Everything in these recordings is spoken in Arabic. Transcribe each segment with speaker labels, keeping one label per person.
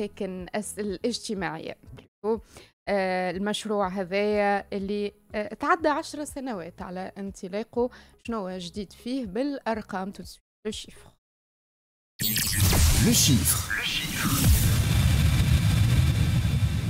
Speaker 1: هيك الاجتماعية آه، المشروع هذايا اللي آه، تعدى عشر سنوات على انطلاقه شنو جديد فيه بالأرقام لو شيفر
Speaker 2: لو شيفر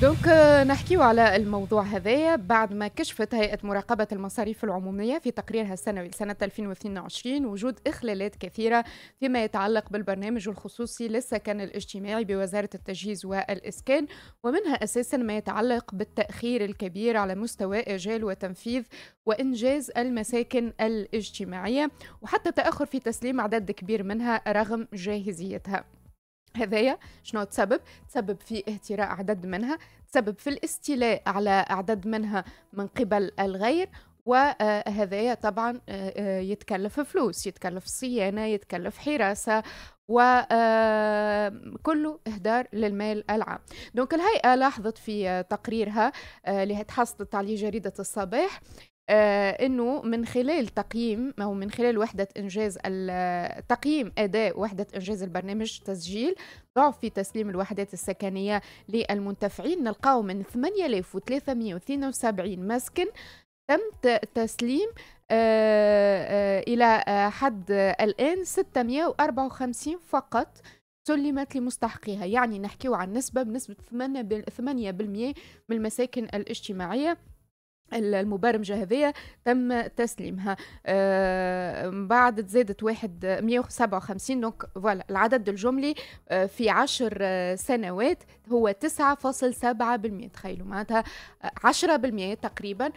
Speaker 1: دونك نحكيو على الموضوع هذايا بعد ما كشفت هيئة مراقبة المصاريف العمومية في تقريرها السنوي لسنة 2022 وجود إخلالات كثيرة فيما يتعلق بالبرنامج الخصوصي للسكن الاجتماعي بوزارة التجهيز والإسكان ومنها أساسا ما يتعلق بالتأخير الكبير على مستوى إجال وتنفيذ وإنجاز المساكن الاجتماعية وحتى تأخر في تسليم عدد كبير منها رغم جاهزيتها هذايا شنو تسبب تسبب في اهتراء عدد منها تسبب في الاستيلاء على عدد منها من قبل الغير وهذايا آه، طبعا آه، آه، يتكلف فلوس يتكلف صيانة يتكلف حراسة وكله إهدار للمال العام دونك الهيئة لاحظت في تقريرها اللي تحصلت عليه جريدة الصباح آه، انه من خلال تقييم او من خلال وحده انجاز تقييم اداء وحده انجاز البرنامج تسجيل ضعف في تسليم الوحدات السكنيه للمنتفعين نلقاو من 8372 مسكن تم تسليم آه، آه، الى حد الان 654 فقط سلمت لمستحقيها يعني نحكيه عن نسبه بنسبه 8% من المساكن الاجتماعيه المبرمجه هذيا تم تسليمها من آه، بعد تزادت واحد 157 دونك فوالا العدد الجملي آه، في عشر آه، سنوات هو 9.7% تخيلوا معناتها 10% تقريبا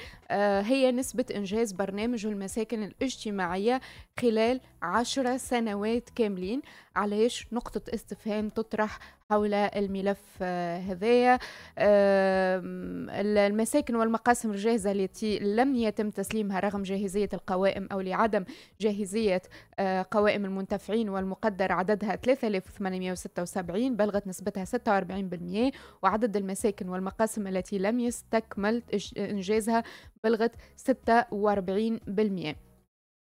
Speaker 1: هي نسبه انجاز برنامج المساكن الاجتماعيه خلال عشر سنوات كاملين علاش نقطه استفهام تطرح حول الملف آه، هذايا المساكن والمقاسم الجاهزة التي لم يتم تسليمها رغم جاهزية القوائم أو لعدم جاهزية آه، قوائم المنتفعين والمقدر عددها 3876 بلغت نسبتها 46% وعدد المساكن والمقاسم التي لم يستكمل إنجازها بلغت 46%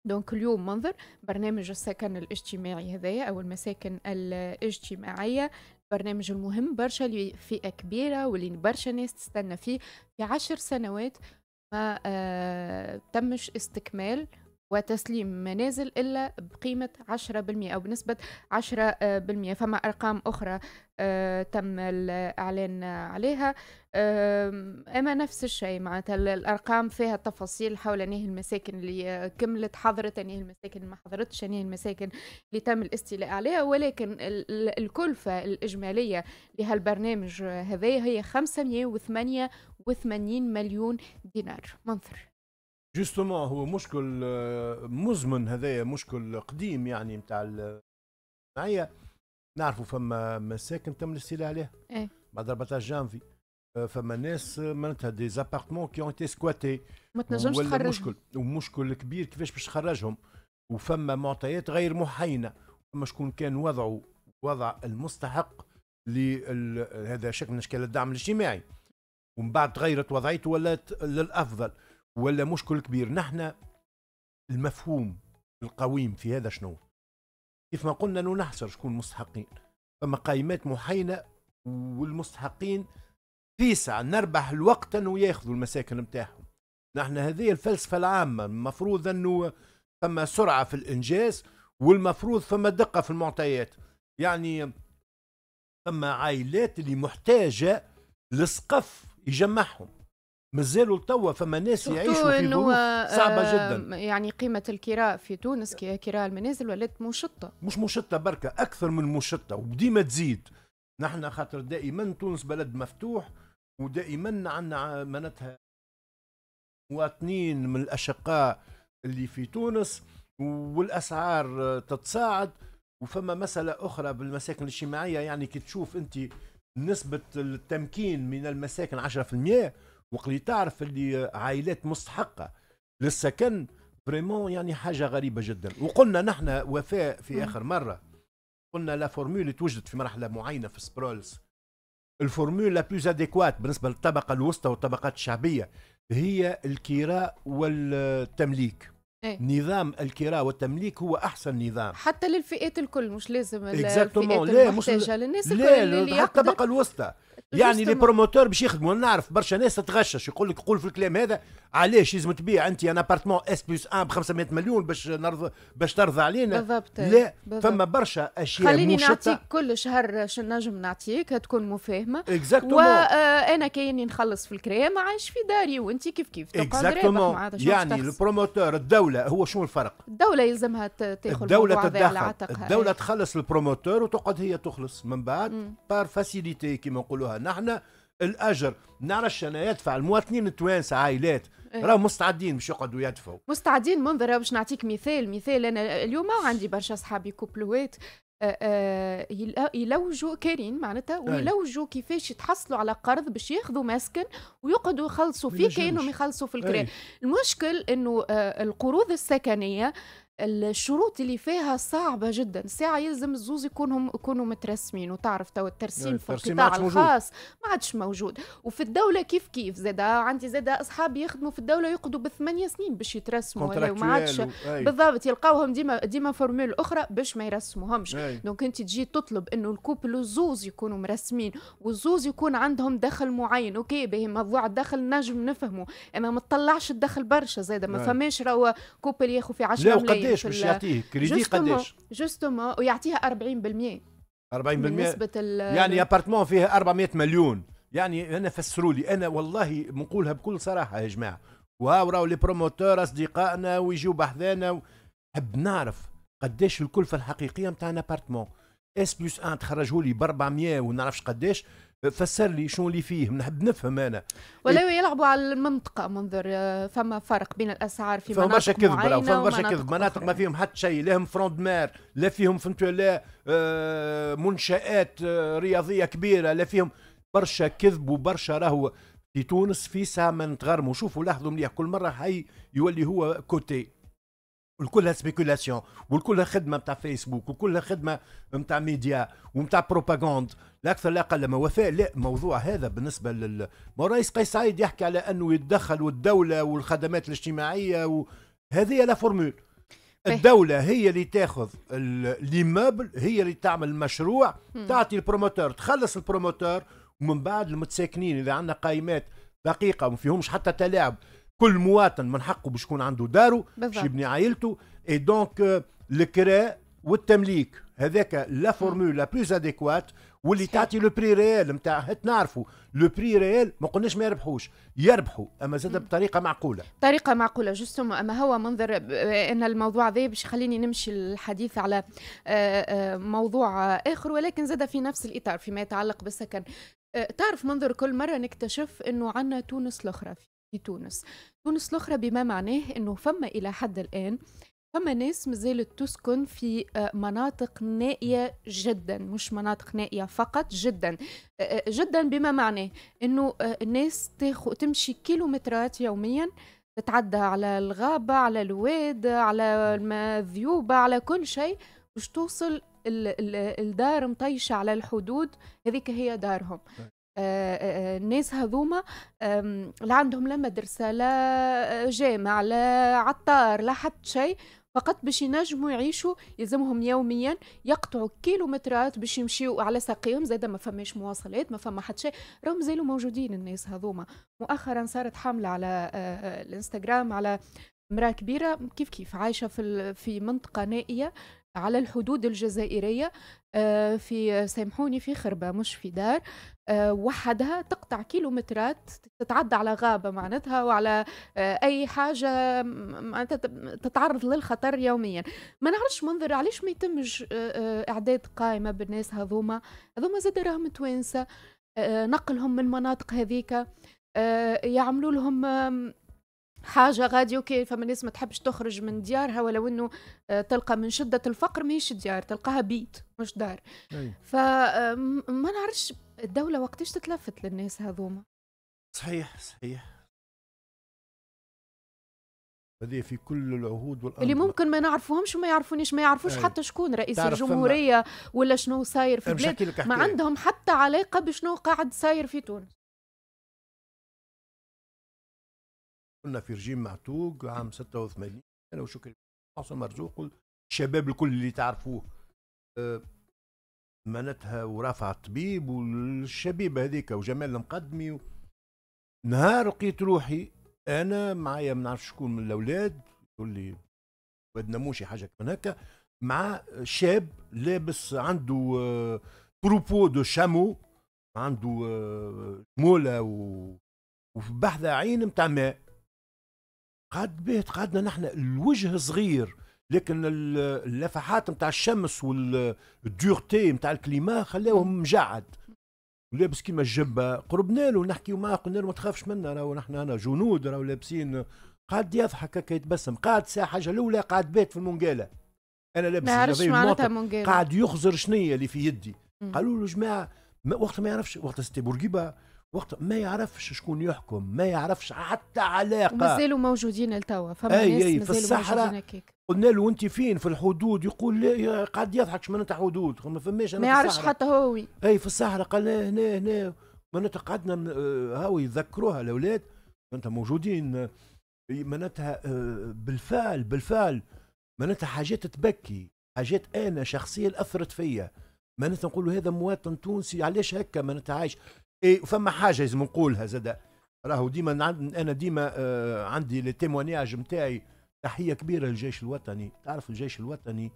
Speaker 1: دونك اليوم منظر برنامج السكن الاجتماعي هذايا او المساكن الاجتماعيه برنامج المهم برشا اللي فئة كبيرة واللي برشا ناس تستنى فيه في عشر سنوات ما آه، تمش استكمال وتسليم منازل إلا بقيمة 10% أو بنسبة 10% فما أرقام أخرى آه، تم الإعلان عليها آه، أما نفس الشيء معناتها الأرقام فيها تفاصيل حول أنهي المساكن اللي كملت حضرت أنهي المساكن اللي ما حضرتش أنهي المساكن اللي تم الاستيلاء عليها ولكن الكلفة الإجمالية لهالبرنامج هذا هي 588 مليون دينار منظر
Speaker 2: جوستومون هو مشكل آه، مزمن هذايا مشكل قديم يعني نتاع معايا نعرفوا فما مساكن تم الاستيلاء عليها ايه بعد 14 جانفي آه، فما ناس آه، معناتها دي زابارتمون كي اون تي سكواتي ما تنجمش تخرج مشكل ومشكل كبير كيفاش باش تخرجهم وفما معطيات غير محينه فما شكون كان وضعه وضع المستحق لهذا شكل من اشكال الدعم الاجتماعي ومن بعد تغيرت وضعيته ولات للافضل ولا مشكل كبير نحن المفهوم القويم في هذا شنو كيف ما قلنا انه نحصر شكون مستحقين فما قائمات محينه والمستحقين فيسع نربح الوقت انه ياخذوا المساكن نتاعهم نحن هذه الفلسفه العامه المفروض انه فما سرعه في الانجاز والمفروض فما دقه في المعطيات يعني فما عائلات اللي محتاجه لسقف يجمعهم مازالوا لتوا فما ناس يعيشوا في ظروف صعبه آه، جدا
Speaker 1: يعني قيمه الكراء في تونس كراء المنازل ولات مشطه
Speaker 2: مش مشطه بركه اكثر من مشطه وديما تزيد نحن خاطر دائما تونس بلد مفتوح ودائما عندنا معناتها مواطنين من الاشقاء اللي في تونس والاسعار تتصاعد وفما مساله اخرى بالمساكن الاجتماعيه يعني كي تشوف انت نسبه التمكين من المساكن 10% وقت اللي تعرف اللي عائلات مستحقه للسكن فريمون يعني حاجه غريبه جدا وقلنا نحن وفاء في اخر مره قلنا لا فورمول توجدت في مرحله معينه في سبرولز الفورمول لا بلوز اديكوات بالنسبه للطبقه الوسطى والطبقات الشعبيه هي الكراء والتمليك إيه؟ نظام الكراء والتمليك هو احسن نظام
Speaker 1: حتى للفئات الكل مش لازم الفئات المحتاجه للناس الكل اللي, اللي حتى
Speaker 2: الطبقه الوسطى يعني لي بروموتور باش يخدموا نعرف برشا ناس تتغشش يقول لك قول في الكلام هذا علاش لازم تبيع انت ان ابارتمون اس بلس 1 ب 500 مليون باش نرضى باش ترضى علينا بالضبط لا فما برشا اشياء خليني نعطيك
Speaker 1: كل شهر شنو نجم نعطيك تكون مفاهمه اكزاكتومون وانا كاين نخلص في الكريم عايش في داري وانت كيف كيف اكزاكتومون يعني
Speaker 2: البروموتور الدوله هو شنو الفرق؟
Speaker 1: الدوله يلزمها تاخذ الدوله تتدخل الدوله إيه.
Speaker 2: تخلص البروموتور وتقعد هي تخلص من بعد بار فاسيليتي كما نقولوا نعملوها نحن الاجر نعرفش انا يدفع المواطنين التوانسه عائلات إيه. راهم مستعدين باش يقعدوا يدفعوا
Speaker 1: مستعدين منظر باش نعطيك مثال مثال انا اليوم عندي برشا صحابي كوبلوات آه، آه، يلوجوا كارين معناتها ويلوجوا كيفاش يتحصلوا على قرض باش ياخذوا مسكن ويقعدوا يخلصوا فيه كانهم يخلصوا في الكران المشكل انه آه، القروض السكنيه الشروط اللي فيها صعبة جدا ساعة يلزم الزوز يكونوا يكونوا مترسمين وتعرف تو الترسيم في القطاع الخاص ما عادش موجود وفي الدولة كيف كيف زادا عندي زادا أصحابي يخدموا في الدولة يقعدوا بثمانية سنين باش يترسموا وما عادش بالضبط يلقاوهم ديما ديما فورمول أخرى باش ما يرسموهمش دونك أنت تجي تطلب إنه الكوبل والزوز يكونوا مرسمين والزوز يكون عندهم دخل معين أوكي به موضوع الدخل نجم نفهمه أما ما تطلعش الدخل برشا زادا ما فماش راهو كوبل ياخذ في 10 قداش باش يعطيه كريدي قداش جوستومون ويعطيها 40%
Speaker 2: 40% نسبة يعني ابارتمون فيه 400 مليون يعني انا فسروا لي انا والله نقولها بكل صراحه يا جماعه وهاو راهو لي بروموتور اصدقائنا ويجيو بحذانا نحب نعرف قداش الكلفه الحقيقيه نتاع ان ابارتمون اس بلس 1 تخرجوا لي ب 400 ونعرفش قداش فسر لي شنو اللي فيه نحب نفهم انا
Speaker 1: ولاو إيه. يلعبوا على المنطقه منظر آه، فما فرق بين الاسعار في فما برشا كذب فما برشا كذب
Speaker 2: مناطق ما فيهم حتى شيء لا هم فروند مار لا فيهم فنتولا آه، منشات آه، رياضيه كبيره لا فيهم برشا كذب وبرشا راهو في تونس في ساعه ما نتغرموا شوفوا لاحظوا مليح كل مره هاي يولي هو كوتي وكلها سبيكولاسيون وكلها خدمه نتاع فيسبوك وكلها خدمه نتاع ميديا ونتاع بروباغوند لا اكثر لا اقل ما وفاء لا موضوع هذا بالنسبه لل رئيس قيس سعيد يحكي على انه يتدخل والدوله والخدمات الاجتماعيه وهذه لا فورمول الدولة هي اللي تاخذ ليموبل هي اللي تعمل المشروع تعطي البروموتور تخلص البروموتور ومن بعد المتساكنين اذا عندنا قائمات دقيقة وما فيهمش حتى تلاعب كل مواطن من حقه باش يكون عنده داره باش يبني عائلته اي دونك الكراء والتمليك هذاك لا فورمول لا بلوز اديكوات واللي تعطي لو بري ريال نتاع تنعرفوا لو بري ريال ما قلناش ما يربحوش يربحوا اما زاد بطريقه معقوله
Speaker 1: طريقه معقوله جوستوم اما هو منظر ان الموضوع ذا باش يخليني نمشي الحديث على آه، آه، موضوع اخر ولكن زاد في نفس الاطار فيما يتعلق بالسكن آه، تعرف منظر كل مره نكتشف انه عندنا تونس الاخرى في في تونس تونس الأخرى بما معناه أنه فما إلى حد الآن فما ناس مازالت تسكن في آه، مناطق نائية جدا مش مناطق نائية فقط جدا آه، آه، جدا بما معناه أنه الناس تاخو تمشي كيلومترات يوميا تتعدى على الغابة على الواد على الذيوبة على كل شيء باش توصل الدار مطيشة على الحدود هذيك هي دارهم نعم. الناس هذوما لا عندهم لا مدرسة لا آه، جامع لا عطار لا حتى شيء فقط باش ينجموا يعيشوا يلزمهم يوميا يقطعوا كيلومترات باش يمشيوا على ساقيهم زاد ما فماش مواصلات ما فما حتى شيء راهم زالوا موجودين الناس هذوما مؤخرا صارت حملة على آه، آه، الانستغرام على امرأة كبيرة كيف كيف عايشة في في منطقة نائية على الحدود الجزائرية آه، في سامحوني في خربة مش في دار آه، وحدها تقطع كيلومترات تتعدى على غابة معناتها وعلى آه، أي حاجة تتعرض للخطر يوميا ما نعرفش منظر علاش ما يتمش إعداد قائمة بالناس هذوما هذوما زاد راهم توانسة نقلهم من مناطق هذيك يعملوا لهم حاجه غادي اوكي فما ناس ما تحبش تخرج من ديارها ولو انه آه، تلقى من شده الفقر ماهيش ديار تلقاها بيت مش دار أيوة. فما آه، نعرفش الدوله وقتاش تتلفت للناس هذوما
Speaker 2: صحيح صحيح هذه في كل العهود والأمر. اللي
Speaker 1: ممكن ما نعرفوهمش وما يعرفونيش ما يعرفوش أي. أيوة. حتى شكون رئيس الجمهورية ولا شنو صاير في البلاد ما عندهم حتى علاقة بشنو قاعد صاير في تونس
Speaker 2: كنا في رجيم معتوق عام 86 انا وشكري عاصم مرزوق الشباب الكل اللي تعرفوه آه، معناتها ورافع الطبيب والشبيبه هذيك وجمال المقدمي و... نهار لقيت روحي انا معايا ما نعرف شكون من الاولاد يقول لي واد موشي حاجه من هكا مع شاب لابس عنده بروبو دو شامو عنده مولا آه، موله و وفي بحذا عين نتاع ماء قاد بيت قادنا نحن الوجه صغير لكن اللفحات نتاع الشمس والديورتي نتاع الكليما خلاوهم مجعد ولابس كيما الجبه قربنا له نحكي معاه قلنا له ما تخافش منا راهو نحن هنا جنود راهو لابسين قاعد يضحك هكا يتبسم قاعد ساعه حاجه الاولى قاعد بيت في المونجالا انا لابس الجبايه معناتها قاعد يخزر شنيه اللي في يدي قالوا له جماعه وقت ما يعرفش وقت ستي بورقيبه وقت ما يعرفش شكون يحكم ما يعرفش حتى علاقه مازالوا
Speaker 1: موجودين التوا فما أي ناس أي في الصحراء
Speaker 2: قلنا له انت فين في الحدود يقول لا قاعد يضحك من انت حدود ما فماش ما يعرفش حتى
Speaker 1: هو اي في الصحراء
Speaker 2: قال هنا هنا معناتها قعدنا آه، هاو يذكروها الاولاد معناتها موجودين معناتها آه، بالفعل بالفعل معناتها حاجات تبكي حاجات انا شخصيا اثرت فيا معناتها نقولوا هذا مواطن تونسي علاش هكا معناتها عايش اي فما حاجه لازم نقولها زاد راهو ديما انا ديما آه، عندي لي تيمونياج نتاعي تحيه كبيره للجيش الوطني تعرف الجيش الوطني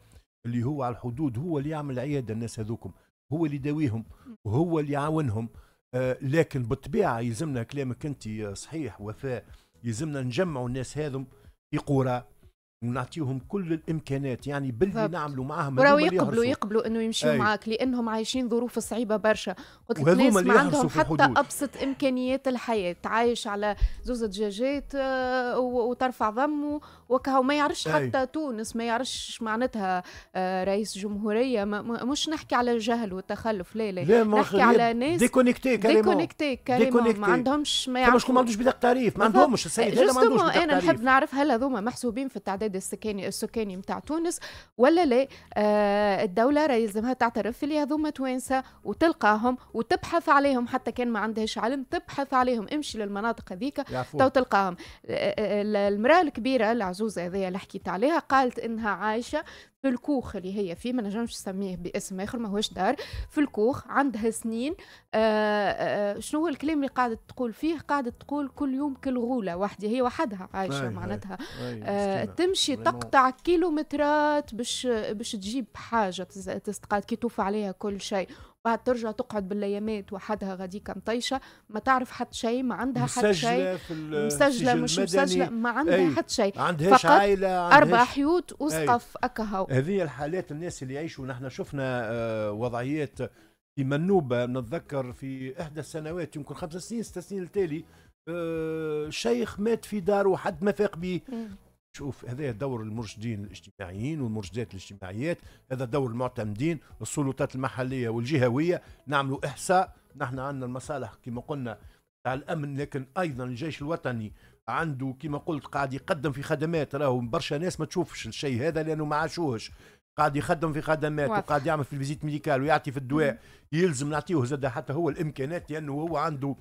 Speaker 2: اللي هو على الحدود هو اللي يعمل عياده الناس هذوكم هو اللي يداويهم وهو اللي يعاونهم آه لكن بالطبيعه يلزمنا كلامك انت صحيح وفاء يلزمنا نجمعوا الناس هذم في قرى ونعطيهم كل الامكانات يعني باللي نعملوا معاهم وراو يقبلوا يقبلوا
Speaker 1: انه يمشيوا معاك لانهم عايشين ظروف صعيبه برشا قلت ما عندهم حتى ابسط امكانيات الحياه عايش على زوز دجاجات آه، وترفع ضمه وكهو ما يعرفش حتى تونس ما يعرفش معناتها آه، رئيس جمهوريه مش نحكي على الجهل والتخلف لا لا نحكي على ناس ديكونيكتي ديكونيكتي ما عندهمش ما يعرفش ما عندوش بدق
Speaker 2: تعريف ما عندهمش السيد هذا آه، ما عندوش انا نحب
Speaker 1: نعرف هل هذوما محسوبين في التعداد السكاني السكاني نتاع تونس ولا لا آه، الدوله الدوله لازمها تعترف اللي هذوما توانسه وتلقاهم وتبحث عليهم حتى كان ما عندهاش علم تبحث عليهم امشي للمناطق هذيك تو تلقاهم المراه الكبيره العزوز العجوزة هذيا اللي حكيت عليها قالت إنها عايشة في الكوخ اللي هي فيه ما نجمش نسميه باسم آخر ما هوش دار في الكوخ عندها سنين آآ آه، آآ آه، آه، شنو هو الكلام اللي قاعدة تقول فيه قاعدة تقول كل يوم كالغولة وحدي هي وحدها عايشة معناتها تمشي تقطع كيلومترات باش باش تجيب حاجة تستقاد كي توفى عليها كل شيء بعد ترجع تقعد بالليامات وحدها غاديك مطيشه ما تعرف حد شيء ما عندها حد شيء مسجله مش مسجله ما عندها أي. حد شيء عندهاش عائله عندهاش اربع حيوت وسقف اكهو هذه
Speaker 2: الحالات الناس اللي يعيشوا نحن شفنا آه، وضعيات في منوبه نتذكر في احدى السنوات يمكن خمس سنين ست سنين التالي آه، شيخ مات في داره وحد ما فاق به شوف هذا دور المرشدين الاجتماعيين والمرشدات الاجتماعيات هذا دور المعتمدين السلطات المحليه والجهويه نعملوا احصاء نحن عندنا المصالح كما قلنا تاع الامن لكن ايضا الجيش الوطني عنده كما قلت قاعد يقدم في خدمات راهو برشا ناس ما تشوفش الشيء هذا لانه ما عاشوهش قاعد يخدم في خدمات وقاعد يعمل في الفيزيت ميديكال ويعطي في الدواء يلزم نعطيه زاد حتى هو الامكانات لانه هو عنده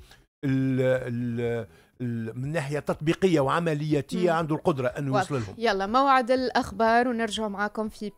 Speaker 2: ال ال من ناحيه تطبيقيه وعملياتيه عنده القدره انه يوصل لهم
Speaker 1: يلا موعد الاخبار ونرجع معاكم في